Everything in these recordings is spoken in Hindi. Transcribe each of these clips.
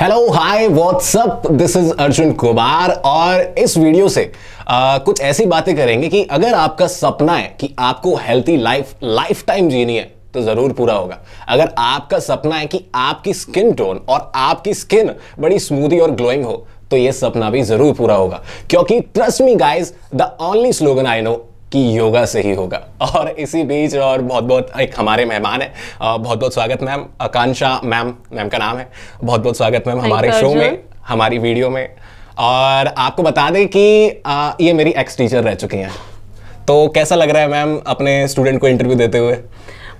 Hello hi what's up this is Arjun Kumar और इस वीडियो से आ, कुछ ऐसी बातें करेंगे कि अगर आपका सपना है कि आपको हेल्थी लाइफ लाइफ टाइम जीनी है तो ज़रूर पूरा होगा अगर आपका सपना है कि आपकी स्किन टोन और आपकी स्किन बड़ी स्मूदी और ग्लोइंग हो तो ये सपना भी ज़रूर पूरा होगा क्योंकि trust me guys the only slogan I know कि योगा से ही होगा और इसी बीच और बहुत बहुत एक हमारे मेहमान है बहुत बहुत स्वागत मैम आकांक्षा मैम मैम का नाम है बहुत बहुत स्वागत मैम हमारे शो में हमारी वीडियो में और आपको बता दें कि आ, ये मेरी एक्स टीचर रह चुकी हैं तो कैसा लग रहा है मैम अपने स्टूडेंट को इंटरव्यू देते हुए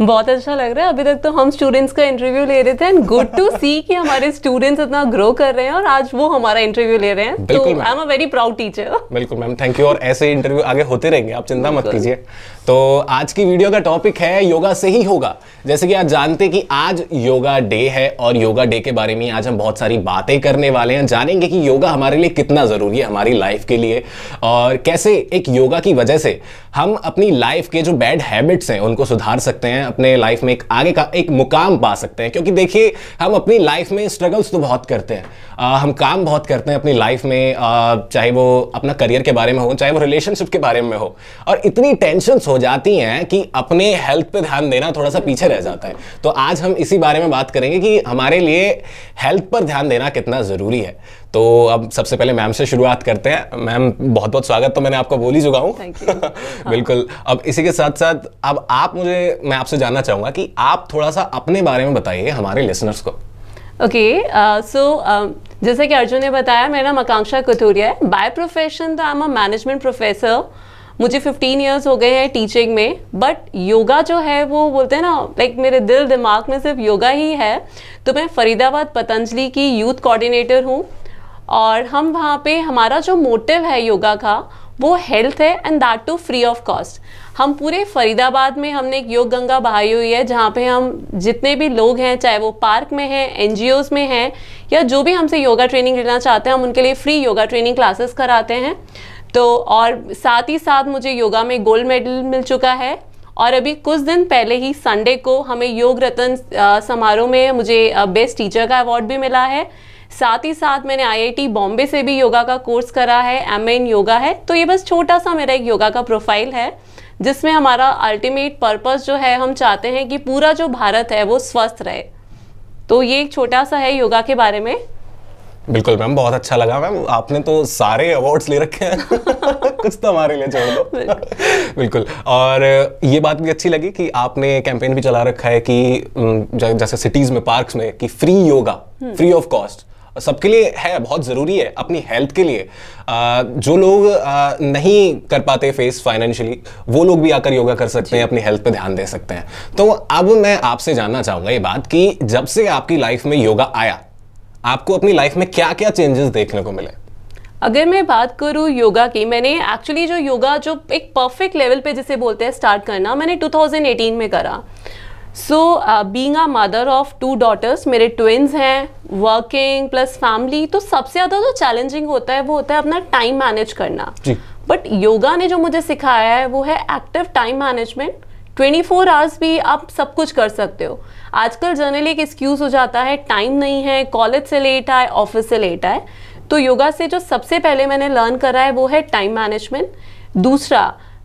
बहुत अच्छा लग रहा है अभी तक तो हम स्टूडेंट्स का इंटरव्यू ले रहे थे एंड गुड टू सी कि हमारे स्टूडेंट्स इतना ग्रो कर रहे हैं और आज वो हमारा इंटरव्यू ले रहे हैं तो I am a very proud teacher बिल्कुल मैम थैंक यू और ऐसे इंटरव्यू आगे होते रहेंगे आप चिंता मत कीजिए तो आज की वीडियो का टॉपिक है योगा से ही होगा जैसे कि आप जानते हैं कि आज योगा डे है और योगा डे के बारे में आज हम बहुत सारी बातें करने वाले हैं जानेंगे कि योगा हमारे लिए कितना ज़रूरी है हमारी लाइफ के लिए और कैसे एक योगा की वजह से हम अपनी लाइफ के जो बैड हैबिट्स हैं उनको सुधार सकते हैं अपने लाइफ में एक आगे का एक मुकाम पा सकते हैं क्योंकि देखिए हम अपनी लाइफ में स्ट्रगल्स तो बहुत करते हैं आ, हम काम बहुत करते हैं अपनी लाइफ में आ, चाहे वो अपना करियर के बारे में हो चाहे वो रिलेशनशिप के बारे में हो और इतनी टेंशंस हो जाती हैं कि अपने हेल्थ पे ध्यान देना थोड़ा सा पीछे रह जाता है तो आज हम इसी बारे में बात करेंगे कि हमारे लिए हेल्थ पर ध्यान देना कितना ज़रूरी है तो अब सबसे पहले मैम से शुरुआत करते हैं मैम बहुत बहुत स्वागत तो मैंने आपका बोल ही चुका हूँ हाँ। बिल्कुल अब इसी के साथ साथ अब आप मुझे मैं आपसे जानना चाहूँगा कि आप थोड़ा सा अपने बारे में बताइए हमारे लिसनर्स को ओके सो uh, uh, जैसे कि अर्जुन ने बताया मेरा आकांक्षा कटोरिया है बाय प्रोफेशन तो I am a management professor मुझे 15 इयर्स हो गए हैं टीचिंग में बट योगा जो है वो बोलते हैं ना लाइक मेरे दिल दिमाग में सिर्फ योगा ही है तो मैं फरीदाबाद पतंजलि की यूथ कोऑर्डिनेटर हूँ और हम वहाँ पे हमारा जो मोटिव है योगा का वो हेल्थ है and that too free of cost हम पूरे फरीदाबाद में हमने एक योग गंगा बहाई हुई है जहाँ पे हम जितने भी लोग हैं चाहे वो पार्क में हैं एन में हैं या जो भी हमसे योगा ट्रेनिंग लेना चाहते हैं हम उनके लिए फ्री योगा ट्रेनिंग क्लासेस कराते हैं तो और साथ ही साथ मुझे योगा में गोल्ड मेडल मिल चुका है और अभी कुछ दिन पहले ही संडे को हमें योग रत्न समारोह में मुझे बेस्ट टीचर का अवार्ड भी मिला है साथ ही साथ मैंने आईआईटी बॉम्बे से भी योगा का कोर्स करा है एम इन योगा है तो ये बस छोटा सा मेरा एक योगा का प्रोफाइल है जिसमें हमारा अल्टीमेट पर्पस जो है हम चाहते हैं कि पूरा जो भारत है वो स्वस्थ रहे तो ये एक छोटा सा है योगा के बारे में बिल्कुल मैम बहुत अच्छा लगा मैम आपने तो सारे अवार्ड्स ले रखे हैं कुछ तो हमारे लिए छोड़ दो बिल्कुल और ये बात भी अच्छी लगी कि आपने कैंपेन भी चला रखा है कि जैसे सिटीज में पार्क्स में कि free yoga free of cost सबके लिए है बहुत ज़रूरी है अपनी हेल्थ के लिए आ, जो लोग आ, नहीं कर पाते फेस फाइनेंशियली वो लोग भी आकर योगा कर सकते हैं अपनी हेल्थ पे ध्यान दे सकते हैं तो अब मैं आपसे जानना चाहूँगा ये बात कि जब से आपकी लाइफ में योगा आया आपको अपनी लाइफ में क्या क्या चेंजेस देखने को मिले अगर मैं बात करूँ योगा की मैंने एक्चुअली जो योगा जो एक परफेक्ट लेवल पे जिसे बोलते हैं स्टार्ट करना मैंने 2018 में करा so being a mother of two daughters मेरे ट्विन्स हैं वर्किंग प्लस फैमिली तो सबसे ज़्यादा जो चैलेंजिंग होता है वो होता है अपना टाइम मैनेज करना बट योगा ने जो मुझे सिखाया है वो है active time management twenty four hours भी आप सब कुछ कर सकते हो आजकल जनरली एक एक्सक्यूज़ हो जाता है टाइम नहीं है कॉलेज से लेट आए ऑफिस से लेट आए तो योगा से जो सबसे पहले मैंने लर्न करा है वो है टाइम मैनेजमेंट दूसरा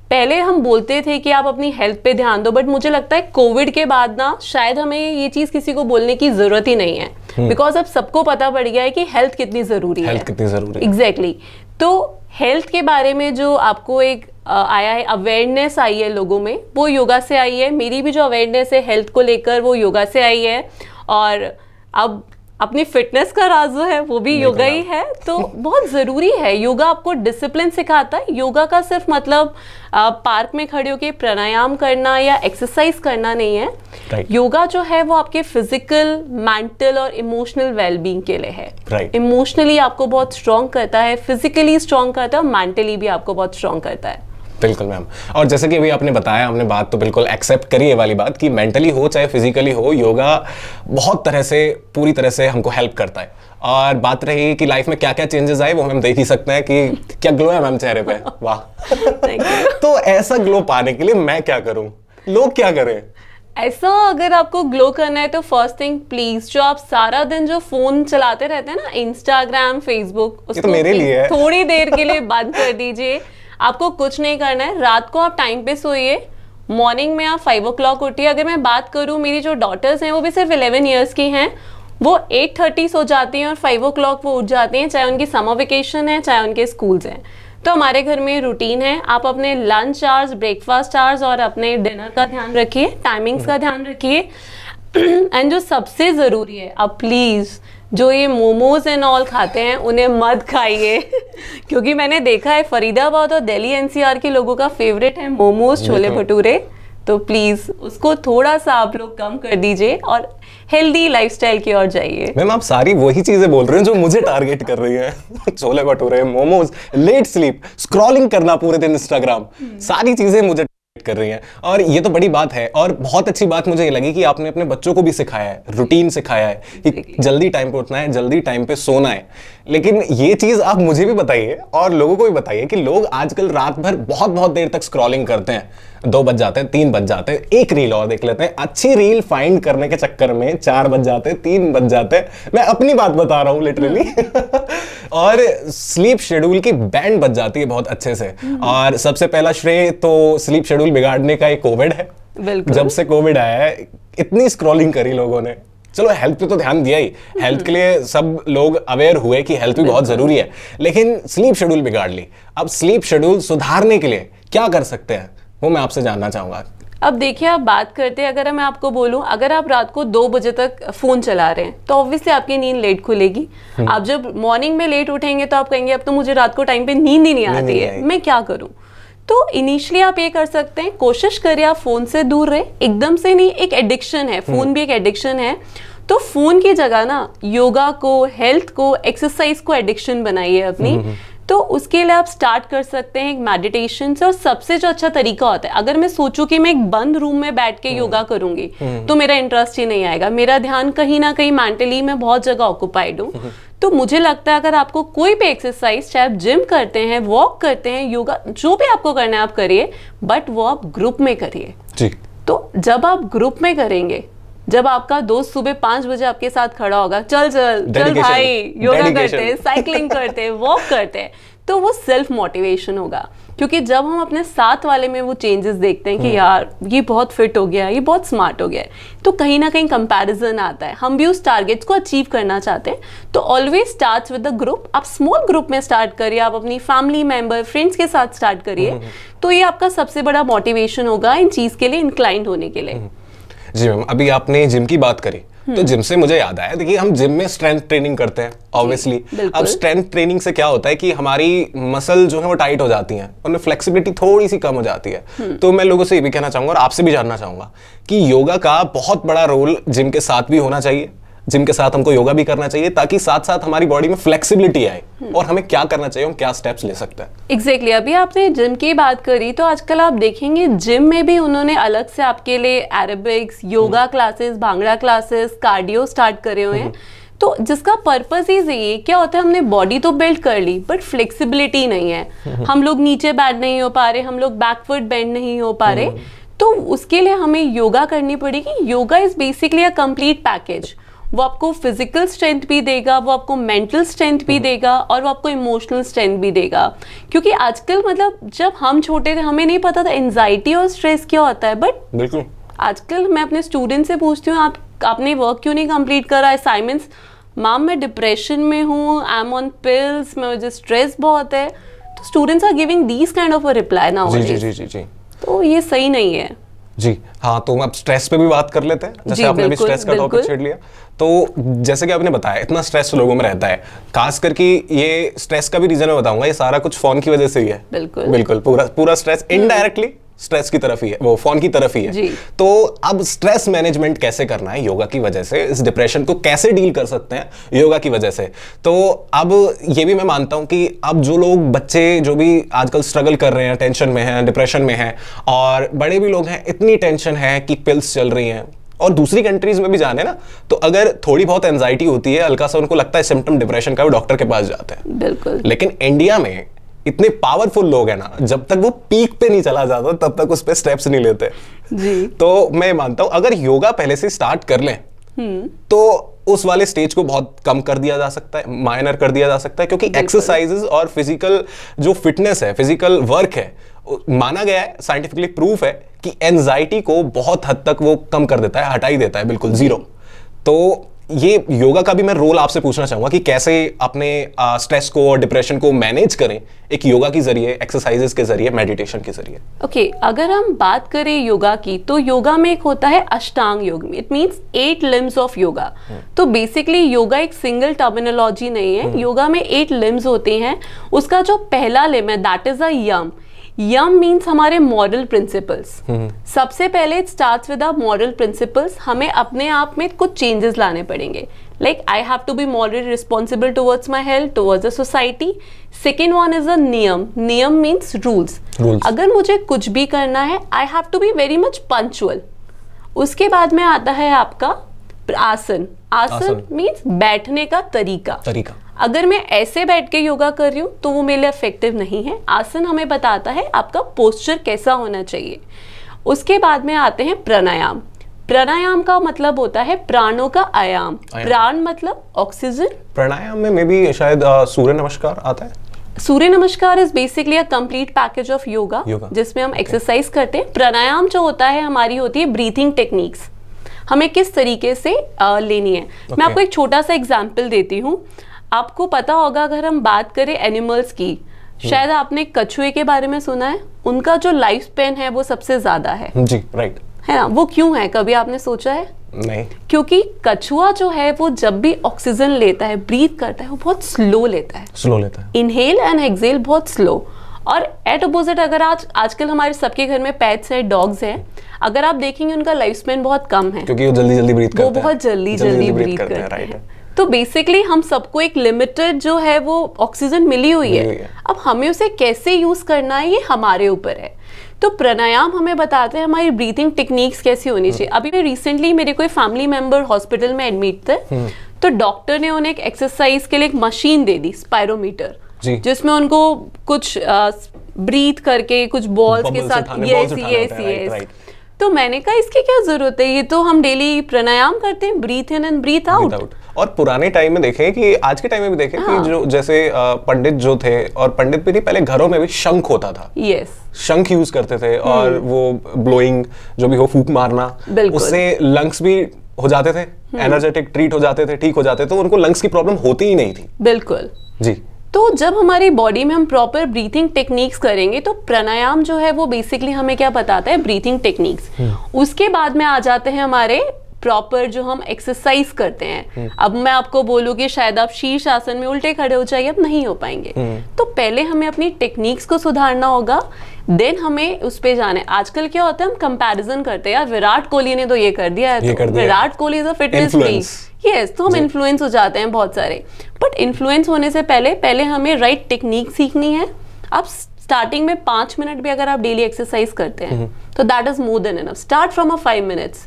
पहले हम बोलते थे कि आप अपनी हेल्थ पे ध्यान दो बट मुझे लगता है कोविड के बाद ना शायद हमें ये चीज़ किसी को बोलने की ज़रूरत ही नहीं है बिकॉज हम्म। अब सबको पता पड़ गया है कि हेल्थ कितनी ज़रूरी है हेल्थ कितनी ज़रूरी है एग्जैक्टली exactly. तो हेल्थ के बारे में जो आपको एक आया है अवेयरनेस आई है लोगों में वो योगा से आई है मेरी भी जो अवेयरनेस है हेल्थ को लेकर वो योगा से आई है और अब अपनी फिटनेस का राज जो है वो भी योगा ही है तो बहुत ज़रूरी है योगा आपको डिसिप्लिन सिखाता है योगा का सिर्फ मतलब पार्क में खड़े होकर प्राणायाम करना या एक्सरसाइज करना नहीं है right. योगा जो है वो आपके फिजिकल मेंटल और इमोशनल वेलबींग के लिए है इमोशनली right. आपको बहुत स्ट्रांग करता है फिजिकली स्ट्रॉन्ग करता है और मेंटली भी आपको बहुत स्ट्रॉन्ग करता है बिल्कुल मैम और जैसे कि अभी आपने बताया हमने बात तो बिल्कुल एक्सेप्ट करी है वाली बात कि मेंटली हो चाहे फिजिकली हो योगा बहुत तरह से पूरी तरह से हमको हेल्प करता है और बात रही कि लाइफ में क्या क्या चेंजेस आए वो हम देख ही सकते हैं कि क्या ग्लो है मैम चेहरे पे वाह तो ऐसा ग्लो पाने के लिए मैं क्या करूँ लोग क्या करें ऐसा अगर आपको ग्लो करना है तो फर्स्ट थिंग प्लीज जो आप सारा दिन जो फोन चलाते रहते हैं ना इंस्टाग्राम फेसबुक तो उसको तो मेरे लिए थोड़ी देर के लिए बंद कर दीजिए आपको कुछ नहीं करना है रात को आप टाइम पे सोइए मॉर्निंग में आप फाइव ओ क्लॉक उठिए अगर मैं बात करूँ मेरी जो डॉटर्स हैं वो भी सिर्फ इलेवन ईयर्स की हैं वो एट थर्टी सो जाती हैं और फाइव ओ क्लॉक वो उठ जाती हैं चाहे उनकी समर वेकेशन है चाहे उनके स्कूल्स हैं तो हमारे घर में रूटीन है आप अपने लंच चार्ज ब्रेकफास्ट चार्ज और अपने डिनर का ध्यान रखिए टाइमिंग्स का ध्यान रखिए एंड जो सबसे ज़रूरी है आप प्लीज़ जो ये मोमोज एंड ऑल खाते हैं उन्हें मत खाइए क्योंकि मैंने देखा है फरीदाबाद और दिल्ली एनसीआर के लोगों का फेवरेट है मोमोज छोले तो- भटूरे तो प्लीज़ उसको थोड़ा सा आप लोग कम कर दीजिए और हेल्दी लाइफस्टाइल की ओर जाइए मैम आप सारी वही चीज़ें बोल रहे हैं जो मुझे टारगेट कर रही है chole bhature momos late sleep scrolling करना पूरे दिन इंस्टाग्राम हम्म। सारी चीज़ें मुझे कर रही हैं और ये तो बड़ी बात है और बहुत अच्छी बात मुझे ये लगी कि आपने अपने बच्चों को भी सिखाया है रूटीन सिखाया है कि जल्दी टाइम पे उठना है जल्दी टाइम पे सोना है लेकिन ये चीज़ आप मुझे भी बताइए और लोगों को भी बताइए कि लोग आजकल रात भर बहुत बहुत देर तक स्क्रॉलिंग करते हैं दो बज जाते हैं तीन बज जाते हैं एक रील और देख लेते हैं अच्छी रील फाइंड करने के चक्कर में चार बज जाते हैं तीन बज जाते हैं मैं अपनी बात बता रहा हूँ लिटरली और स्लीप शेड्यूल की बैंड बज जाती है बहुत अच्छे से हम्म। और सबसे पहला श्रेय तो स्लीप शेड्यूल बिगाड़ने का एक कोविड है जब से कोविड आया है इतनी स्क्रॉलिंग करी लोगों ने चलो हेल्थ पे तो ध्यान दिया ही हेल्थ हम्म। के लिए सब लोग अवेयर हुए कि हेल्थ भी बहुत जरूरी है लेकिन स्लीप शेड्यूल बिगाड़ ली अब स्लीप शेड्यूल सुधारने के लिए क्या कर सकते हैं वो मैं आपसे जानना चाहूँगा अब देखिए आप बात करते हैं अगर मैं आपको बोलूं अगर आप रात को दो बजे तक फ़ोन चला रहे हैं तो ऑब्वियसली आपकी नींद लेट खुलेगी हम्म। आप जब मॉर्निंग में लेट उठेंगे तो आप कहेंगे अब तो मुझे रात को टाइम पे नींद ही नहीं आती है मैं क्या करूं तो इनिशियली आप ये कर सकते हैं कोशिश करिए आप फ़ोन से दूर रहे एकदम से नहीं एक एडिक्शन है हम्म। फ़ोन भी एक एडिक्शन है तो फ़ोन की जगह ना योगा को हेल्थ को एक्सरसाइज को एडिक्शन बनाइए अपनी हम्म, तो उसके लिए आप स्टार्ट कर सकते हैं मेडिटेशन से और सबसे जो अच्छा तरीका होता है अगर मैं सोचूं कि मैं एक बंद रूम में बैठ के योगा हम्म। करूंगी हम्म। तो मेरा इंटरेस्ट ही नहीं आएगा मेरा ध्यान कहीं ना कहीं मेंटली मैं बहुत जगह ऑक्यूपाइड हूँ हम्म। तो मुझे लगता है अगर आपको कोई भी एक्सरसाइज चाहे आप जिम करते हैं वॉक करते हैं योगा जो भी आपको करना है आप करिए बट वो आप ग्रुप में करिए तो जब आप ग्रुप में करेंगे जब आपका दोस्त सुबह पांच बजे आपके साथ खड़ा होगा चल चल चल भाई योगा करते हैं साइकिलिंग करते हैं वॉक करते हैं तो वो सेल्फ मोटिवेशन होगा क्योंकि जब हम अपने साथ वाले में वो चेंजेस देखते हैं कि हम्म। यार ये बहुत फिट हो गया ये बहुत स्मार्ट हो गया तो कहीं ना कहीं कंपैरिजन आता है हम भी उस टारगेट्स को अचीव करना चाहते हैं तो always start with the group आप स्मॉल ग्रुप में स्टार्ट करिए आप अपनी फैमिली मेंबर फ्रेंड्स के साथ स्टार्ट करिए हम्म, हम्म। तो ये आपका सबसे बड़ा मोटिवेशन होगा इन चीज़ के लिए इंक्लाइंड होने के लिए जी मैम अभी आपने जिम की बात करी तो हम्म। जिम से मुझे याद आया देखिए हम जिम में स्ट्रेंथ ट्रेनिंग करते हैं ऑब्वियसली अब स्ट्रेंथ ट्रेनिंग से क्या होता है कि हमारी मसल जो है वो टाइट हो जाती हैं उनमें फ्लेक्सिबिलिटी थोड़ी सी कम हो जाती है हम्म। तो मैं लोगों से ये भी कहना चाहूंगा और आपसे भी जानना चाहूंगा कि योगा का बहुत बड़ा रोल जिम के साथ भी होना चाहिए जिम के साथ हमको योगा भी करना चाहिए ताकि साथ साथ हमारी बॉडी में फ्लेक्सिबिलिटी आए हम्म। और हमें क्या करना चाहिए हम क्या स्टेप्स ले सकते हैं एग्जैक्टली exactly. अभी आपने जिम की बात करी तो आजकल आप देखेंगे जिम में भी उन्होंने अलग से आपके लिए aerobics yoga classes bhangra classes cardio start करे हुए हैं हम्म। तो जिसका पर्पज ही यही क्या होता है हमने बॉडी तो बिल्ड कर ली बट फ्लेक्सिबिलिटी नहीं है हम्म। हम लोग नीचे बैठ नहीं हो पा रहे हम लोग बैकवर्ड बैंड नहीं हो पा रहे तो उसके लिए हमें योगा करनी पड़ेगी yoga is basically a complete package वो आपको फिजिकल स्ट्रेंथ भी देगा वो आपको मेंटल स्ट्रेंथ भी हम्म। देगा और वो आपको इमोशनल स्ट्रेंथ भी देगा क्योंकि आजकल मतलब जब हम छोटे थे हमें नहीं पता था एनजाइटी और स्ट्रेस क्या होता है बट आजकल मैं अपने स्टूडेंट से पूछती हूँ आप आपने वर्क क्यों नहीं कंप्लीट करा असाइनमेंट्स माम मैं डिप्रेशन में हूँ आई एम ऑन पिल्स मैं मुझे स्ट्रेस बहुत है तो students are giving these kind of a reply now जी जी जी जी तो ये सही नहीं है जी हाँ तो हम अब स्ट्रेस पे भी बात कर लेते हैं जैसे आपने भी स्ट्रेस का टॉपिक छेड़ लिया तो जैसे कि आपने बताया इतना स्ट्रेस लोगों में रहता है खास करके ये स्ट्रेस का भी रीजन मैं बताऊंगा ये सारा कुछ फोन की वजह से ही है बिल्कुल बिल्कुल पूरा पूरा स्ट्रेस इनडायरेक्टली स्ट्रेस की तरफ ही है वो फोन की तरफ ही है जी. तो अब स्ट्रेस मैनेजमेंट कैसे करना है योगा की वजह से इस डिप्रेशन को कैसे डील कर सकते हैं योगा की वजह से तो अब ये भी मैं मानता हूँ कि अब जो लोग बच्चे जो भी आजकल स्ट्रगल कर रहे हैं टेंशन में हैं डिप्रेशन में हैं और बड़े भी लोग हैं इतनी टेंशन है कि पिल्स चल रही हैं और दूसरी कंट्रीज में भी जाने ना तो अगर थोड़ी बहुत एनजाइटी होती है हल्का सा उनको लगता है सिम्टम डिप्रेशन का वो डॉक्टर के पास जाते हैं बिल्कुल लेकिन इंडिया में इतने पावरफुल लोग हैं ना जब तक वो पीक पे नहीं चला जाता तब तक उस पर स्टेप्स नहीं लेते जी तो मैं मानता हूं अगर योगा पहले से स्टार्ट कर लें हम्म। तो उस वाले स्टेज को बहुत कम कर दिया जा सकता है माइनर कर दिया जा सकता है क्योंकि एक्सरसाइजेज और फिजिकल जो फिटनेस है फिजिकल वर्क है माना गया है साइंटिफिकली प्रूफ है कि एनजाइटी को बहुत हद तक वो कम कर देता है हटाई देता है बिल्कुल जीरो तो ये योगा का भी मैं रोल आपसे पूछना चाहूंगा कि कैसे अपने स्ट्रेस को और डिप्रेशन को मैनेज करें एक योगा के जरिए एक्सरसाइजेस के जरिए मेडिटेशन के जरिए ओके okay, अगर हम बात करें योगा की तो योगा में एक होता है Ashtanga yoga it means eight limbs of yoga तो बेसिकली योगा एक सिंगल टर्मिनोलॉजी नहीं है योगा हम्म. में एट लिम्स होते हैं उसका जो पहला लिम है that is a yama yama means हमारे मॉरल हम्म. प्रिंसिपल्स सबसे पहले it start with moral principles हमें अपने आप में कुछ चेंजेस लाने पड़ेंगे like I have to be moral responsible towards my health towards a society second one is a niyama niyama means rules अगर मुझे कुछ भी करना है I have to be very much punctual उसके बाद में आता है आपका आसन आसन मीन्स बैठने का तरीका तरीका अगर मैं ऐसे बैठ के योगा कर रही हूँ तो वो मेरे लिए इफेक्टिव नहीं है आसन हमें बताता है आपका पोस्चर कैसा होना चाहिए उसके बाद में आते हैं प्राणायाम प्राणायाम का मतलब होता है प्राणों का आयाम प्राण मतलब ऑक्सीजन प्राणायाम में भी शायद सूर्य नमस्कार आता है Surya Namaskar is basically a complete package of yoga जिसमें हम एक्सरसाइज okay. करते हैं प्राणायाम जो होता है हमारी होती है ब्रीथिंग टेक्निक्स हमें किस तरीके से आ, लेनी है okay. मैं आपको एक छोटा सा एग्जाम्पल देती हूँ आपको पता होगा अगर हम बात करें एनिमल्स की हम्म। शायद आपने कछुए के बारे में सुना है उनका जो लाइफ स्पेन है वो सबसे ज्यादा है जी राइट है ना वो क्यों है कभी आपने सोचा है नहीं क्योंकि कछुआ जो है वो जब भी ऑक्सीजन लेता है ब्रीथ करता है वो बहुत स्लो लेता है स्लो लेता है इनहेल एंड एक्सेल बहुत स्लो और एट अपोजिट अगर आज आजकल हमारे सबके घर में पेट्स हैं डॉग्स हैं अगर आप देखेंगे उनका लाइफ स्पेन बहुत कम है क्योंकि वो जल्दी जल्दी ब्रीथ करते हैं वो बहुत जल्दी जल्दी, जल्दी, जल्दी ब्रीथ करते हैं राइट तो बेसिकली हम सबको एक लिमिटेड जो है वो ऑक्सीजन मिली हुई है।, अब हमें उसे कैसे यूज करना है ये हमारे ऊपर है तो प्राणायाम हमें बताते हैं हमारी ब्रीथिंग टेक्निक्स कैसी होनी चाहिए हम्म। अभी मैं रिसेंटली मेरे कोई फैमिली मेंबर हॉस्पिटल में एडमिट थे हम्म। तो डॉक्टर ने उन्हें एक एक्सरसाइज के लिए एक मशीन दे दी स्पायरोमीटर जिसमें उनको कुछ ब्रीथ करके कुछ बॉल्स के साथ तो मैंने कहा इसकी क्या जरूरत है ये तो हम डेली प्राणायाम करते हैं breathe in and breathe out और पुराने टाइम में देखें कि आज के टाइम में भी देखें हाँ। कि जो जैसे पंडित जो थे और पंडित भी नहीं पहले घरों में भी शंख होता था यस शंख यूज करते थे हम्म। और वो ब्लोइंग जो भी हो फूक मारना उससे लंग्स भी हो जाते थे एनर्जेटिक हम्म। ट्रीट हो जाते थे ठीक हो जाते थे तो उनको लंग्स की प्रॉब्लम होती ही नहीं थी बिल्कुल जी तो जब हमारी बॉडी में हम प्रॉपर ब्रीथिंग टेक्निक्स करेंगे तो प्राणायाम जो है वो बेसिकली हमें क्या बताता है ब्रीथिंग हम्म। टेक्निक्स उसके बाद में आ जाते हैं हमारे प्रॉपर जो हम एक्सरसाइज करते हैं हम्म। अब मैं आपको बोलूँ कि शायद आप शीर्ष आसन में उल्टे खड़े हो जाइए अब नहीं हो पाएंगे हम्म। तो पहले हमें अपनी टेक्निक्स को सुधारना होगा देन हमें उस पर जाना है आजकल क्या होता है हम कंपैरिजन करते हैं यार विराट कोहली ने तो ये कर दिया है तो Virat Kohli is a fitness freak yes तो हम इन्फ्लुएंस हो जाते हैं बहुत सारे बट इन्फ्लुएंस होने से पहले पहले हमें राइट टेक्निक सीखनी है आप स्टार्टिंग में पांच मिनट भी अगर आप डेली एक्सरसाइज करते हैं हम्म। तो that is more than enough start from a five minutes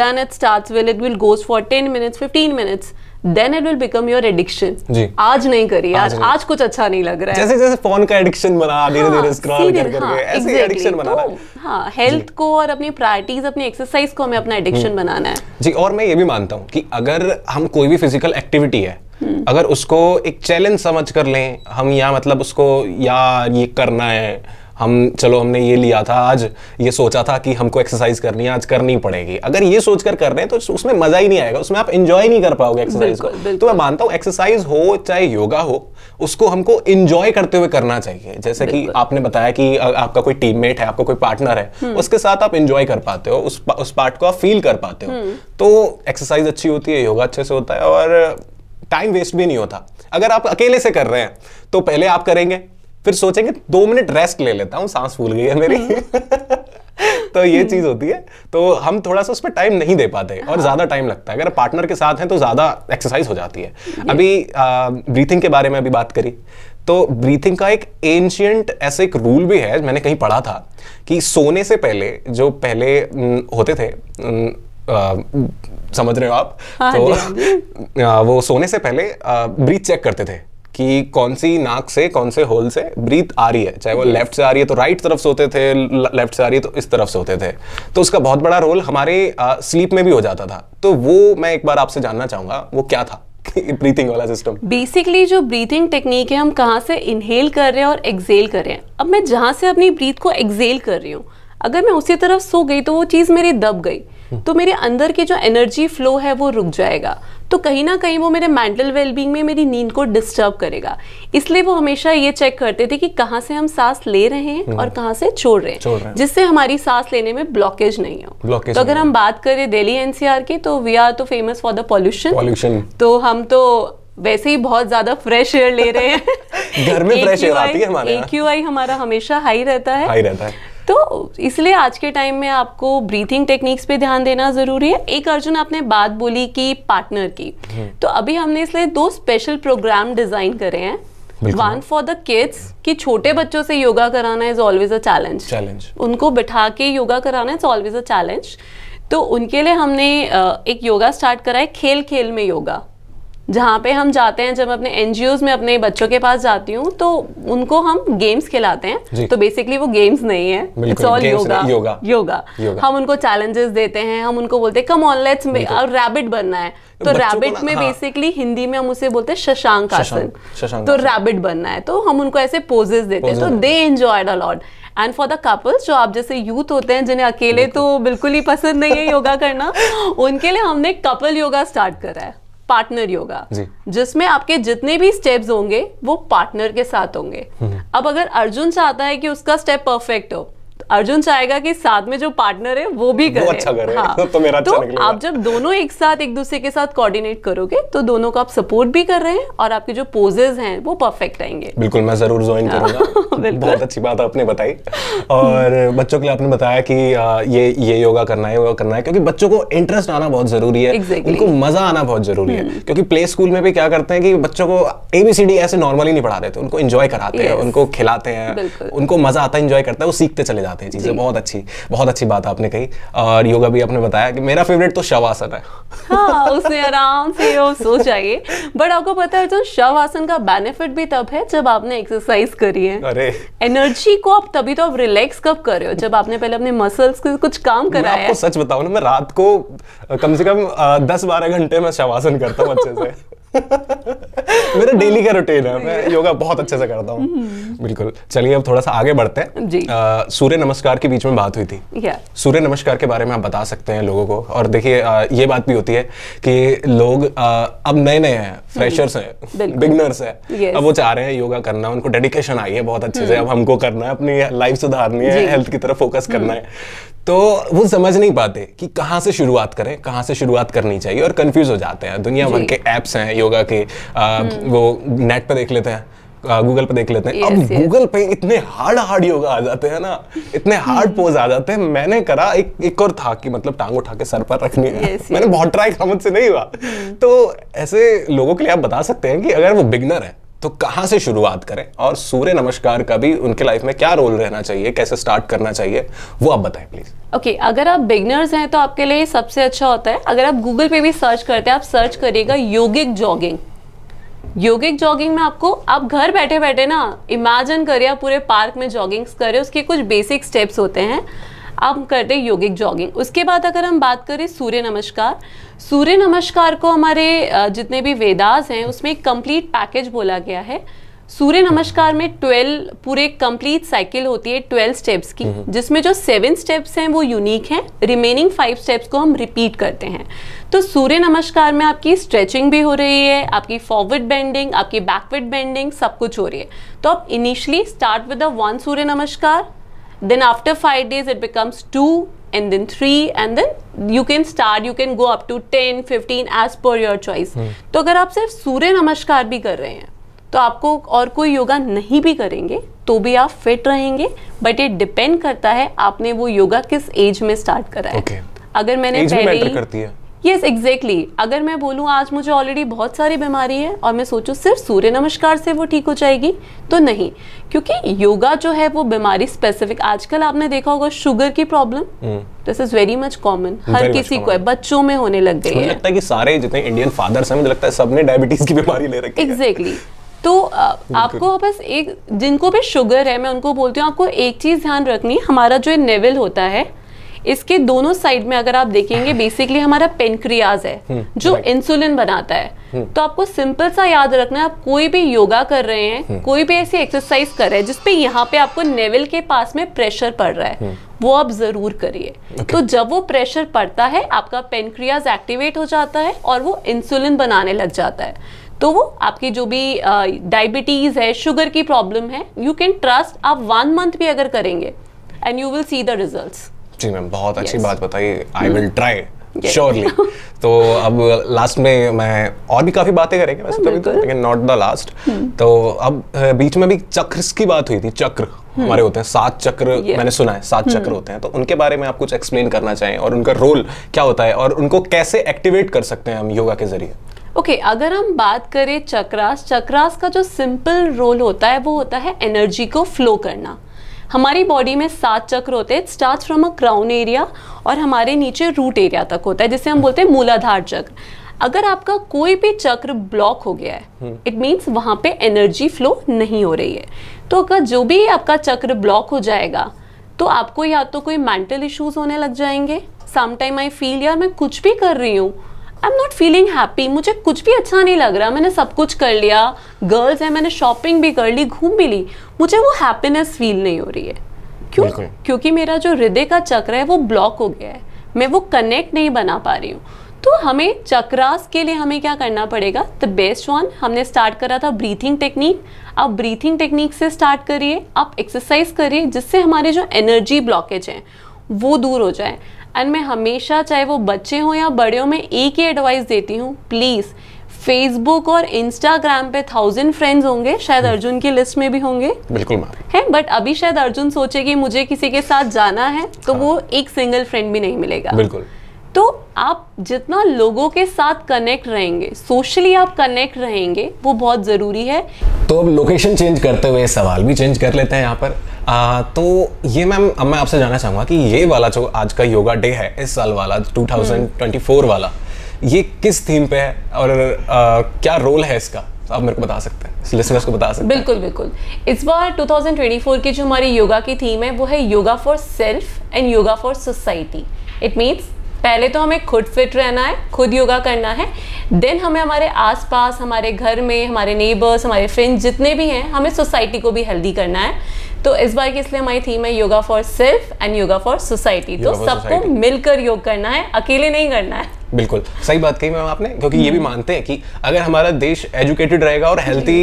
then it start will it will goes for ten minutes fifteen minutes then it will become your addiction आज नहीं करी आज, आज, आज कुछ अच्छा नहीं लग रहा है जैसे जैसे फोन का एडिक्शन बना हाँ, धीरे धीरे स्क्रॉल कर कर हाँ, ऐसे exactly, एडिक्शन बना तो, हाँ हेल्थ को और अपनी प्रायोरिटीज अपनी एक्सरसाइज को हमें अपना एडिक्शन हम्म। बनाना है जी और मैं ये भी मानता हूँ कि अगर हम कोई भी फिजिकल एक्टिविटी है हम्म। अगर उसको एक चैलेंज समझ कर लें हम या मतलब उसको यार ये करना है हम चलो हमने ये लिया था आज ये सोचा था कि हमको एक्सरसाइज करनी है आज करनी पड़ेगी अगर ये सोचकर कर रहे हैं तो उसमें मजा ही नहीं आएगा उसमें आप इंजॉय नहीं कर पाओगे एक्सरसाइज को तो मैं मानता हूँ एक्सरसाइज हो चाहे योगा हो उसको हमको इंजॉय करते हुए करना चाहिए जैसे कि आपने बताया कि आपका कोई टीममेट है आपका कोई पार्टनर है हम्म। उसके साथ आप इंजॉय कर पाते हो उस उस पार्ट को आप फील कर पाते हो हम्म। तो एक्सरसाइज अच्छी होती है योगा अच्छे से होता है और टाइम वेस्ट भी नहीं होता अगर आप अकेले से कर रहे हैं तो पहले आप करेंगे फिर सोचेंगे दो मिनट रेस्ट ले लेता हूँ सांस फूल गई है मेरी हम्म। तो ये हम्म। चीज होती है तो हम थोड़ा सा उस पर टाइम नहीं दे पाते और हाँ। ज्यादा टाइम लगता है अगर पार्टनर के साथ हैं तो ज्यादा एक्सरसाइज हो जाती है हम्म। अभी ब्रीथिंग के बारे में अभी बात करी तो ब्रीथिंग का एक एंशियंट ऐसे एक रूल भी है मैंने कहीं पढ़ा था कि सोने से पहले जो पहले होते थे समझ रहे हो आप हाँ, तो हाँ आ, वो सोने से पहले ब्रीथ चेक करते थे कि कौन सी नाक से कौन से होल से ब्रीथ आ रही है चाहे वो लेफ्ट से आ रही है तो राइट तरफ सोते थे लेफ्ट से आ रही है तो इस तरफ सोते थे तो उसका बहुत बड़ा रोल हमारे आ, स्लीप में भी हो जाता था तो वो मैं एक बार आपसे जानना चाहूंगा वो क्या था ब्रीथिंग वाला सिस्टम बेसिकली जो ब्रीथिंग टेक्निक है हम कहाँ से इनहेल कर रहे हैं और एक्सेल कर रहे हैं अब मैं जहाँ से अपनी ब्रीथ को एक्सेल कर रही हूँ अगर मैं उसी तरफ सो गई तो वो चीज़ मेरी दब गई तो मेरे अंदर की जो एनर्जी फ्लो है वो रुक जाएगा तो कहीं ना कहीं वो मेरे मेंटल वेलबींग में मेरी नींद को डिस्टर्ब करेगा इसलिए वो हमेशा ये चेक करते थे कि कहाँ से हम सांस ले रहे हैं और हम्म। कहाँ से छोड़ रहे हैं जिससे हमारी सांस लेने में ब्लॉकेज नहीं हो तो अगर हम बात करें दिल्ली एनसीआर की तो वी आर तो फेमस फॉर द पॉल्यूशन तो हम तो वैसे ही बहुत ज्यादा फ्रेश एयर ले रहे हैं घर में फ्रेश एयर आती है हमारे एक्यूआई हमारा हमेशा हाई रहता है हाई रहता है इसलिए आज के टाइम में आपको ब्रीथिंग टेक्निक्स पे ध्यान देना ज़रूरी है एक अर्जुन आपने बात बोली कि पार्टनर की हम्म। तो अभी हमने इसलिए दो स्पेशल प्रोग्राम डिज़ाइन करे हैं वन फॉर द किड्स कि छोटे बच्चों से योगा कराना is always a challenge challenge उनको बिठा के योगा कराना इज ऑलवेज अ चैलेंज तो उनके लिए हमने एक योगा स्टार्ट करा है खेल खेल में योगा जहाँ पे हम जाते हैं जब अपने एन में अपने बच्चों के पास जाती हूँ तो उनको हम गेम्स खिलाते हैं तो बेसिकली वो गेम्स नहीं है it's all yoga yoga yoga हम उनको चैलेंजेस देते हैं हम उनको बोलते हैं कम ऑन लेट्स रैबिट बनना है तो रैबिट तो में बेसिकली हाँ। हिंदी में हम उसे बोलते हैं शशांक आसन तो रैबिट बनना है तो हम उनको ऐसे पोजेस देते हैं तो they enjoyed a lot and for the couples जो आप जैसे यूथ होते हैं जिन्हें अकेले तो बिल्कुल ही पसंद नहीं है योगा करना उनके लिए हमने कपल योगा स्टार्ट करा है पार्टनर योगा जिसमें आपके जितने भी स्टेप्स होंगे वो पार्टनर के साथ होंगे हम्म। अब अगर अर्जुन चाहता है कि उसका स्टेप परफेक्ट हो अर्जुन चाहेगा कि साथ में जो पार्टनर है वो भी करे, वो अच्छा करे हाँ। तो मेरा अच्छा तो आप जब दोनों एक साथ एक दूसरे के साथ कोऑर्डिनेट करोगे तो दोनों को आप सपोर्ट भी कर रहे हैं और आपके जो पोजेज हैं वो परफेक्ट आएंगे बिल्कुल मैं जरूर ज्वाइन हाँ। करूंगा बहुत अच्छी बात आपने बताई और बच्चों के लिए आपने बताया कि ये ये योगा करना है योगा करना है क्योंकि बच्चों को इंटरेस्ट आना बहुत जरूरी है उनको मजा आना बहुत जरूरी है हम्म। क्योंकि प्ले स्कूल में भी क्या करते हैं कि बच्चों को एबीसीडी ऐसे नॉर्मली नहीं पढ़ा देते उनको इंजॉय कराते हैं उनको खिलाते हैं उनको मजा आता है इंजॉय करता है वो सीखते चले जाते बात है चीज़ें बहुत अच्छी बहुत अच्छी बात आपने कही और योगा भी आपने बताया कि मेरा फेवरेट तो शवासन है हाँ उसने आराम से योग सो जाइए बट आपको पता है जो शवासन का बेनिफिट भी तब है जब आपने एक्सरसाइज करी है अरे एनर्जी को आप तभी तो आप रिलैक्स कब कर रहे हो जब आपने पहले अपने मसल्स को कुछ काम कराया मैं आपको सच बताऊ ना मैं रात को कम से कम दस बारह घंटे में शवासन करता हूँ अच्छे से मेरा डेली का रूटीन है मैं योगा बहुत अच्छे से करता हूँ हम्म। बिल्कुल चलिए अब थोड़ा सा आगे बढ़ते हैं सूर्य नमस्कार के बीच में बात हुई थी सूर्य नमस्कार के बारे में आप बता सकते हैं लोगों को और देखिए ये बात भी होती है कि लोग अब नए नए हैं फ्रेशर्स हम्म। हैं बिगनर्स हैं अब वो चाह रहे हैं योगा करना उनको डेडिकेशन आई है बहुत अच्छे से हम्म। अब हमको करना है अपनी लाइफ सुधारनी है हेल्थ की तरफ फोकस करना है तो वो समझ नहीं पाते कि कहाँ से शुरुआत करें कहाँ से शुरुआत करनी चाहिए और कंफ्यूज हो जाते हैं दुनिया भर के ऐप्स हैं योगा के आ, हम्म। वो नेट पर देख लेते हैं गूगल पे देख लेते हैं yes, अब yes. गूगल पे इतने हार्ड हार्ड योगा आ जाते हैं ना इतने हार्ड हम्म। पोज आ जाते हैं मैंने करा एक एक और था कि मतलब टांग उठा के सर पर रखनी है yes, मैंने बहुत ट्राई कहा मुझसे नहीं हुआ हम्म। तो ऐसे लोगों के लिए आप बता सकते हैं कि अगर वो बिगनर है तो कहाँ से शुरुआत करें और सूर्य नमस्कार का भी उनके लाइफ में क्या रोल रहना चाहिए कैसे स्टार्ट करना चाहिए वो आप बताएं प्लीज ओके okay, अगर आप बिगनर्स हैं तो आपके लिए सबसे अच्छा होता है अगर आप गूगल पे भी सर्च करते हैं आप सर्च करिएगा योगिक जॉगिंग योगिक जॉगिंग में आपको आप घर बैठे बैठे ना इमेजिन करिए आप पूरे पार्क में जॉगिंग्स करें उसके कुछ बेसिक स्टेप्स होते हैं अब हम करते हैं योगिक जॉगिंग उसके बाद अगर हम बात करें सूर्य नमस्कार सूर्य नमस्कार को हमारे जितने भी वेदास हैं उसमें एक कम्प्लीट पैकेज बोला गया है सूर्य नमस्कार में ट्वेल्व पूरे कंप्लीट साइकिल होती है ट्वेल्व स्टेप्स की हम्म। जिसमें जो सेवन स्टेप्स हैं वो यूनिक हैं रिमेनिंग फाइव स्टेप्स को हम रिपीट करते हैं तो सूर्य नमस्कार में आपकी स्ट्रेचिंग भी हो रही है आपकी फॉरवर्ड बेंडिंग आपकी बैकवर्ड बेंडिंग सब कुछ हो रही है तो आप initially start with the one Surya Namaskar then after 5 days it becomes 2 and then 3 and then you can start you can go up to 10 15 as per your choice hmm. तो अगर आप सिर्फ सूर्य नमस्कार भी कर रहे हैं तो आपको और कोई योगा नहीं भी करेंगे तो भी आप फिट रहेंगे बट ये डिपेंड करता है आपने वो योगा किस एज में स्टार्ट करा है okay. अगर मैंने पहले करती है यस एग्जैक्टली अगर मैं बोलूँ आज मुझे ऑलरेडी बहुत सारी बीमारी है और मैं सोचूँ सिर्फ सूर्य नमस्कार से वो ठीक हो जाएगी तो नहीं क्योंकि योगा जो है वो बीमारी स्पेसिफिक आजकल आपने देखा होगा शुगर की problem this is very much common हर किसी को है बच्चों में होने लग गई है लगता है कि सारे जितने इंडियन फादर्स हैं मुझे लगता है सबने डायबिटीज की बीमारी ले रखी है एग्जैक्टली तो आपको बस एक जिनको भी शुगर है मैं उनको बोलती हूँ आपको एक चीज़ ध्यान रखनी हमारा जो नेवल होता है इसके दोनों साइड में अगर आप देखेंगे बेसिकली हमारा पेनक्रियाज है हम्म, जो इंसुलिन बनाता है हम्म। तो आपको सिंपल सा याद रखना है आप कोई भी योगा कर रहे हैं हम्म। कोई भी ऐसी एक्सरसाइज कर रहे हैं जिसपे यहाँ पे आपको नेवल के पास में प्रेशर पड़ रहा है वो आप जरूर करिए okay. तो जब वो प्रेशर पड़ता है आपका पेनक्रियाज एक्टिवेट हो जाता है और वो इंसुलिन बनाने लग जाता है तो वो आपकी जो भी डायबिटीज है शुगर की प्रॉब्लम है यू कैन ट्रस्ट आप वन मंथ भी अगर करेंगे and you will see the results जी मैम बहुत अच्छी yes. बात बताई आई विल ट्राई श्योरली तो अब लास्ट में मैं और भी काफ़ी बातें करेंगे वैसे तो तो लेकिन नॉट द लास्ट तो अब बीच में भी चक्र की बात हुई थी चक्र hmm. हमारे होते हैं सात चक्र मैंने सुना है सात hmm. चक्र होते हैं तो उनके बारे में आप कुछ एक्सप्लेन करना चाहें और उनका रोल क्या होता है और उनको कैसे एक्टिवेट कर सकते हैं हम योगा के जरिए ओके okay, अगर हम बात करें चक्रास चक्रास का जो सिंपल रोल होता है वो होता है एनर्जी को फ्लो करना हमारी बॉडी में सात चक्र होते हैं start from a crown area और हमारे नीचे रूट एरिया तक होता है जिसे हम बोलते हैं मूलाधार चक्र अगर आपका कोई भी चक्र ब्लॉक हो गया है इट हम्म. मीन्स वहाँ पे एनर्जी फ्लो नहीं हो रही है तो अगर जो भी आपका चक्र ब्लॉक हो जाएगा तो आपको या तो कोई मेंटल इश्यूज होने लग जाएंगे समटाइम आई फील यार मैं कुछ भी कर रही हूँ I am not feeling happy मुझे कुछ भी अच्छा नहीं लग रहा मैंने सब कुछ कर लिया गर्ल्स है मैंने शॉपिंग भी कर ली घूम भी ली मुझे वो हैप्पीनेस फील नहीं हो रही है क्यों क्योंकि मेरा जो हृदय का चक्र है वो ब्लॉक हो गया है मैं वो कनेक्ट नहीं बना पा रही हूँ तो हमें चक्रास के लिए हमें क्या करना पड़ेगा द बेस्ट वन हमने स्टार्ट करा था ब्रीथिंग टेक्निक आप ब्रीथिंग टेक्निक से स्टार्ट करिए आप एक्सरसाइज करिए जिससे हमारे जो एनर्जी ब्लॉकेज हैं वो दूर हो जाए एंड मैं हमेशा चाहे वो बच्चे हों या बड़े हों मैं एक ही एडवाइस देती हूँ प्लीज़ फेसबुक और इंस्टाग्राम पे थाउजेंड फ्रेंड्स होंगे शायद हम्म। अर्जुन की लिस्ट में भी होंगे बिल्कुल है बट अभी शायद अर्जुन सोचे कि मुझे किसी के साथ जाना है तो हाँ। वो एक सिंगल फ्रेंड भी नहीं मिलेगा बिल्कुल तो आप जितना लोगों के साथ कनेक्ट रहेंगे सोशली आप कनेक्ट रहेंगे वो बहुत ज़रूरी है तो अब लोकेशन चेंज करते हुए सवाल भी चेंज कर लेते हैं यहाँ पर आ, तो ये मैम अब मैं आपसे जानना चाहूंगा कि ये वाला जो आज का योगा डे है इस साल वाला 2024 हम्म। वाला ये किस थीम पे है और आ, क्या रोल है इसका आप मेरे को बता सकते हैं लिसनर्स को बता सकते बिल्कुल बिल्कुल इस बार 2024 की जो हमारी योगा की थीम है वो है yoga for self and yoga for society it means पहले तो हमें खुद फिट रहना है खुद योगा करना है देन हमें हमारे आसपास हमारे घर में हमारे नेबर्स हमारे फ्रेंड्स जितने भी हैं हमें सोसाइटी को भी हेल्दी करना है तो इस बार की इसलिए हमारी थीम है yoga for self and yoga for society तो सबको मिलकर योग करना है अकेले नहीं करना है बिल्कुल सही बात कही मैम आपने क्योंकि ये भी हम्म। मानते हैं कि अगर हमारा देश एजुकेटेड रहेगा और हेल्थी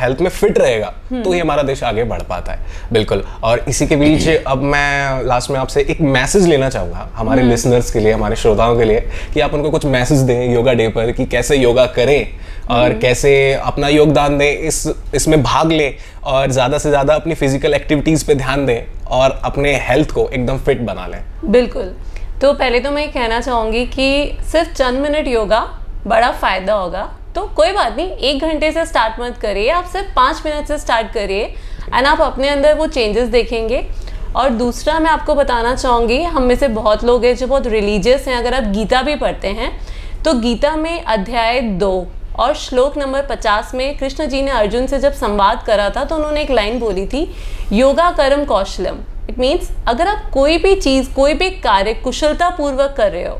हेल्थ में फिट रहेगा हम्म। तो ही हमारा देश आगे बढ़ पाता है बिल्कुल और इसी के बीच अब मैं लास्ट में आपसे एक मैसेज लेना चाहूंगा हमारे लिसनर्स हम्म। के लिए हमारे श्रोताओं के लिए कि आप उनको कुछ मैसेज दें योगा डे पर कि कैसे योगा करें और कैसे अपना योगदान दें इस इसमें भाग लें और ज़्यादा से ज़्यादा अपनी फिजिकल एक्टिविटीज़ पे ध्यान दें और अपने हेल्थ को एकदम फिट बना लें बिल्कुल तो पहले तो मैं कहना चाहूँगी कि सिर्फ चंद मिनट योगा बड़ा फ़ायदा होगा तो कोई बात नहीं एक घंटे से स्टार्ट मत करिए आप सिर्फ पाँच मिनट से स्टार्ट करिए एंड आप अपने अंदर वो चेंजेस देखेंगे और दूसरा मैं आपको बताना चाहूँगी हम में से बहुत लोग हैं जो बहुत रिलीजियस हैं अगर आप गीता भी पढ़ते हैं तो गीता में अध्याय दो और श्लोक नंबर पचास में कृष्ण जी ने अर्जुन से जब संवाद करा था तो उन्होंने एक लाइन बोली थी योगा कर्म कौशलम इट मीन्स अगर आप कोई भी चीज़ कोई भी कार्य कुशलतापूर्वक कर रहे हो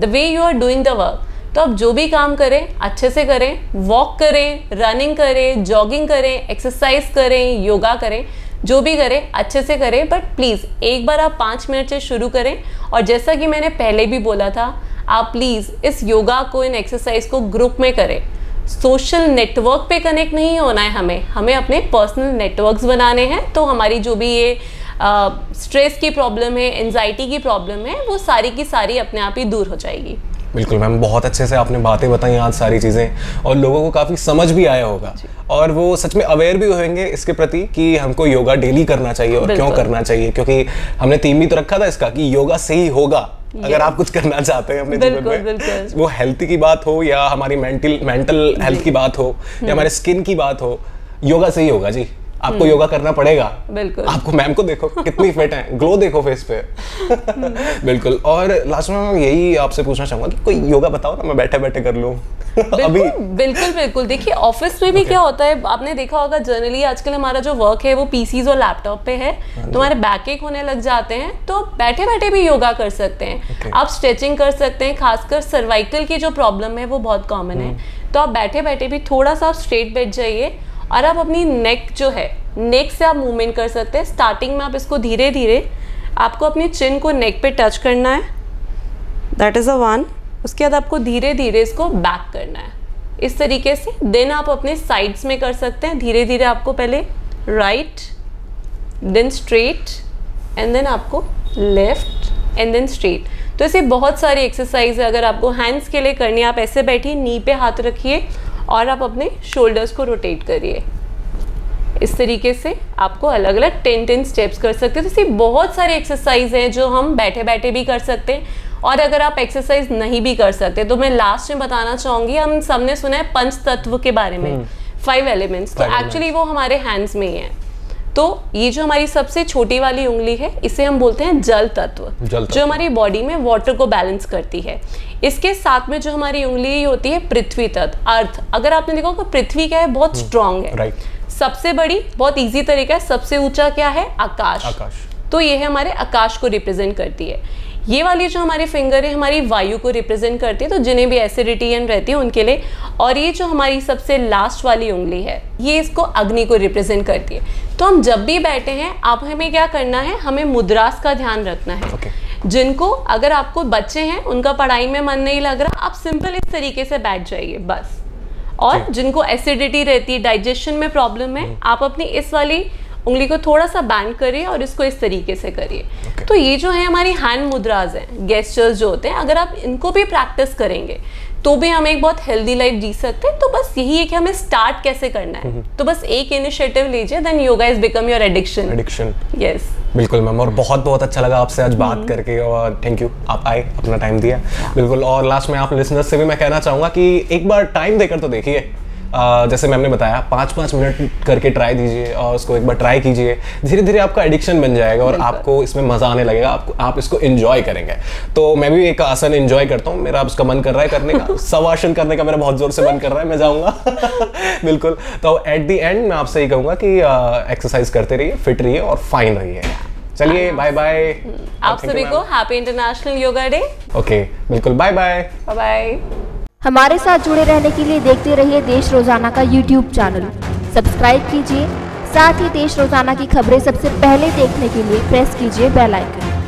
the way you are doing the work तो आप जो भी काम करें अच्छे से करें वॉक करें रनिंग करें जॉगिंग करें एक्सरसाइज करें योगा करें जो भी करें अच्छे से करें बट प्लीज़ एक बार आप पाँच मिनट से शुरू करें और जैसा कि मैंने पहले भी बोला था आप प्लीज़ इस योगा को इन एक्सरसाइज को ग्रुप में करें सोशल नेटवर्क पे कनेक्ट नहीं होना है हमें हमें अपने पर्सनल नेटवर्क्स बनाने हैं तो हमारी जो भी ये स्ट्रेस की प्रॉब्लम है एनजाइटी की प्रॉब्लम है वो सारी की सारी अपने आप ही दूर हो जाएगी बिल्कुल मैम बहुत अच्छे से आपने बातें बताई आज सारी चीज़ें और लोगों को काफ़ी समझ भी आया होगा और वो सच में अवेयर भी होंगे इसके प्रति कि हमको योगा डेली करना चाहिए और क्यों करना चाहिए क्योंकि हमने थीम भी तो रखा था इसका कि योगा से ही होगा अगर आप कुछ करना चाहते हैं अपने जीवन में वो हेल्थ की बात हो या हमारी मेंटल मेंटल हेल्थ की बात हो या हम्म। हमारे स्किन की बात हो योगा से ही होगा जी आपको हम्म। योगा करना पड़ेगा बिल्कुल आपको मैम को देखो कितनी फिट है ग्लो देखो फेस पे हम्म। बिल्कुल और लास्ट में यही आपसे पूछना चाहूंगा कि कोई योगा बताओ ना मैं बैठे बैठे कर लू अभी बिल्कुल बिल्कुल देखिए ऑफिस में भी okay. क्या होता है आपने देखा होगा जनरली आजकल हमारा जो वर्क है वो पीसीज और लैपटॉप पे है तो हमारे बैक एक होने लग जाते हैं तो बैठे बैठे भी योगा कर सकते हैं okay. आप स्ट्रेचिंग कर सकते हैं खासकर सर्वाइकल की जो प्रॉब्लम है वो बहुत कॉमन है हम्म। तो आप बैठे बैठे भी थोड़ा सा आप स्ट्रेट बैठ जाइए और आप अपनी नेक जो है नेक से आप मूवमेंट कर सकते हैं स्टार्टिंग में आप इसको धीरे धीरे आपको अपने चिन को नेक पे टच करना है दैट इज़ अ वन उसके बाद आपको धीरे धीरे इसको बैक करना है इस तरीके से देन आप अपने साइड्स में कर सकते हैं धीरे धीरे आपको पहले right then straight and then आपको लेफ्ट एंड देन स्ट्रेट तो ऐसे बहुत सारी एक्सरसाइज है अगर आपको हैंड्स के लिए करनी है आप ऐसे बैठिए नी पे हाथ रखिए और आप अपने शोल्डर्स को रोटेट करिए इस तरीके से आपको अलग अलग टेन टेन स्टेप्स कर सकते हैं तो बहुत सारे एक्सरसाइज हैं जो हम बैठे बैठे भी कर सकते हैं और अगर आप एक्सरसाइज नहीं भी कर सकते तो मैं लास्ट में बताना चाहूँगी हम सबने सुना है पंच तत्व के बारे में फाइव हम्म। एलिमेंट्स तो एक्चुअली वो हमारे हैंड्स में ही है तो ये जो हमारी सबसे छोटी वाली उंगली है इसे हम बोलते हैं जल तत्व जल जो हमारी बॉडी में वाटर को बैलेंस करती है इसके साथ में जो हमारी उंगली होती है पृथ्वी तत्व अर्थ अगर आपने देखा तो पृथ्वी क्या है बहुत स्ट्रांग हम्म, है सबसे बड़ी बहुत इजी तरीका है सबसे ऊंचा क्या है आकाश आकाश तो ये है हमारे आकाश को रिप्रेजेंट करती है ये वाली जो हमारी फिंगर है हमारी वायु को रिप्रेजेंट करती है तो जिन्हें भी एसिडिटी एंड रहती है उनके लिए और ये जो हमारी सबसे लास्ट वाली उंगली है ये इसको अग्नि को रिप्रेजेंट करती है तो हम जब भी बैठे हैं आप हमें क्या करना है हमें मुद्रास का ध्यान रखना है okay. जिनको अगर आपको बच्चे हैं उनका पढ़ाई में मन नहीं लग रहा आप सिंपल इस तरीके से बैठ जाइए बस और जिनको एसिडिटी रहती है डाइजेशन में प्रॉब्लम है hmm. आप अपनी इस वाली उंगली को थोड़ा सा बैंड करिए और इसको इस तरीके से करिए okay. तो ये जो है हमारी हैंड मुद्राज हैं गेस्टर्स जो होते हैं अगर आप इनको भी प्रैक्टिस करेंगे तो भी हम एक बहुत हेल्दी लाइफ जी सकते हैं तो बस यही है कि हमें स्टार्ट कैसे करना है तो बस एक इनिशिएटिव लीजिए then yoga is become your addiction addiction yes बिल्कुल मैम और बहुत बहुत अच्छा लगा आपसे आज बात हम्म। करके और थैंक यू आप आए अपना टाइम दिया बिल्कुल और लास्ट में आप लिसनर्स से भी मैं कहना चाहूंगा कि एक बार टाइम देकर तो देखिए जैसे मैम ने बताया पाँच पाँच मिनट करके ट्राई दीजिए और उसको एक बार ट्राई कीजिए धीरे धीरे आपका एडिक्शन बन जाएगा और आपको इसमें मज़ा आने लगेगा आपको आप इसको इन्जॉय करेंगे तो मैं भी एक आसन इन्जॉय करता हूँ मेरा उसका मन कर रहा है करने का सवासन करने का मेरा बहुत ज़ोर से मन कर रहा है मैं जाऊँगा बिल्कुल तो एट दी एंड मैं आपसे यही कहूँगा कि एक्सरसाइज करते रहिए फिट रहिए और फाइन रहिए चलिए बाय बाय आप सभी को happy international yoga day okay बिल्कुल बाय बाय बाय हमारे साथ जुड़े रहने के लिए देखते रहिए देश रोजाना का यूट्यूब चैनल सब्सक्राइब कीजिए साथ ही देश रोजाना की खबरें सबसे पहले देखने के लिए प्रेस कीजिए बेल आइकन